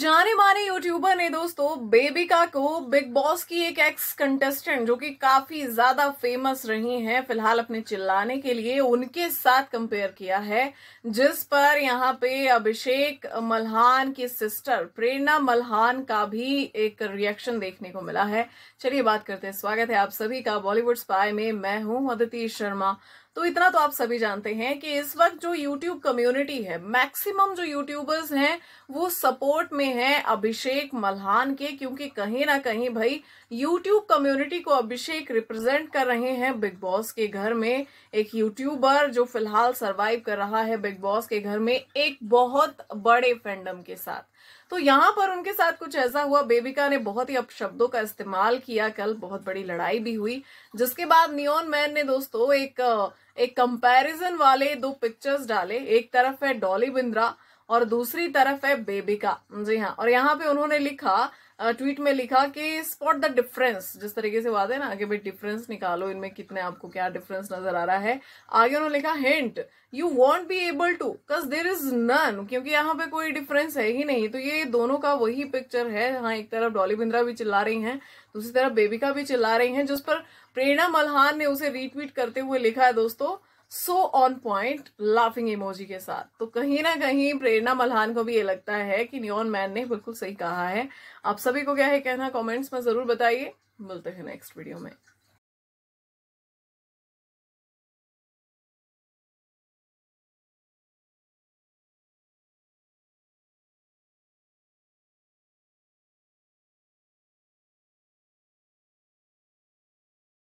जाने माने यूट्यूबर ने दोस्तों बेबिका को बिग बॉस की एक एक्स कंटेस्टेंट जो कि काफी ज्यादा फेमस रही हैं फिलहाल अपने चिल्लाने के लिए उनके साथ कंपेयर किया है जिस पर यहाँ पे अभिषेक मल्हान की सिस्टर प्रेरणा मल्हान का भी एक रिएक्शन देखने को मिला है चलिए बात करते हैं स्वागत है आप सभी का बॉलीवुड स्पाई में मैं हूं अदिति शर्मा तो इतना तो आप सभी जानते हैं कि इस वक्त जो यूट्यूब कम्युनिटी है मैक्सिमम जो यूट्यूबर्स हैं वो सपोर्ट में हैं अभिषेक मल्हान के क्योंकि कहीं ना कहीं भाई यूट्यूब कम्युनिटी को अभिषेक रिप्रेजेंट कर रहे हैं बिग बॉस के घर में एक यूट्यूबर जो फिलहाल सर्वाइव कर रहा है बिग बॉस के घर में एक बहुत बड़े फैंडम के साथ तो यहाँ पर उनके साथ कुछ ऐसा हुआ बेबिका ने बहुत ही अपशब्दों का इस्तेमाल किया कल बहुत बड़ी लड़ाई भी हुई जिसके बाद नियोन मैन ने दोस्तों एक एक कंपैरिजन वाले दो पिक्चर्स डाले एक तरफ है डॉली बिंद्रा और दूसरी तरफ है बेबी का जी हाँ और यहाँ पे उन्होंने लिखा ट्वीट में लिखा कि स्पॉट द डिफरेंस जिस तरीके से वादे ना कि भाई डिफरेंस निकालो इनमें कितने आपको क्या डिफरेंस नजर आ रहा है आगे उन्होंने लिखा hint you won't be able to cause there is none क्योंकि यहाँ पे कोई डिफरेंस है ही नहीं तो ये दोनों का वही पिक्चर है हाँ एक तरफ डॉली बिंद्रा भी चिल्ला रही है दूसरी तरफ बेबिका भी चिल्ला रही है जिस पर प्रेरणा मल्हान ने उसे रिट्वीट करते हुए लिखा है दोस्तों so on point laughing emoji के साथ तो कहीं ना कहीं प्रेरणा मल्हान को भी ये लगता है कि न्योन मैन ने बिल्कुल सही कहा है आप सभी को क्या है कहना कमेंट्स में ज़रूर बताइए मिलते हैं नेक्स्ट वीडियो में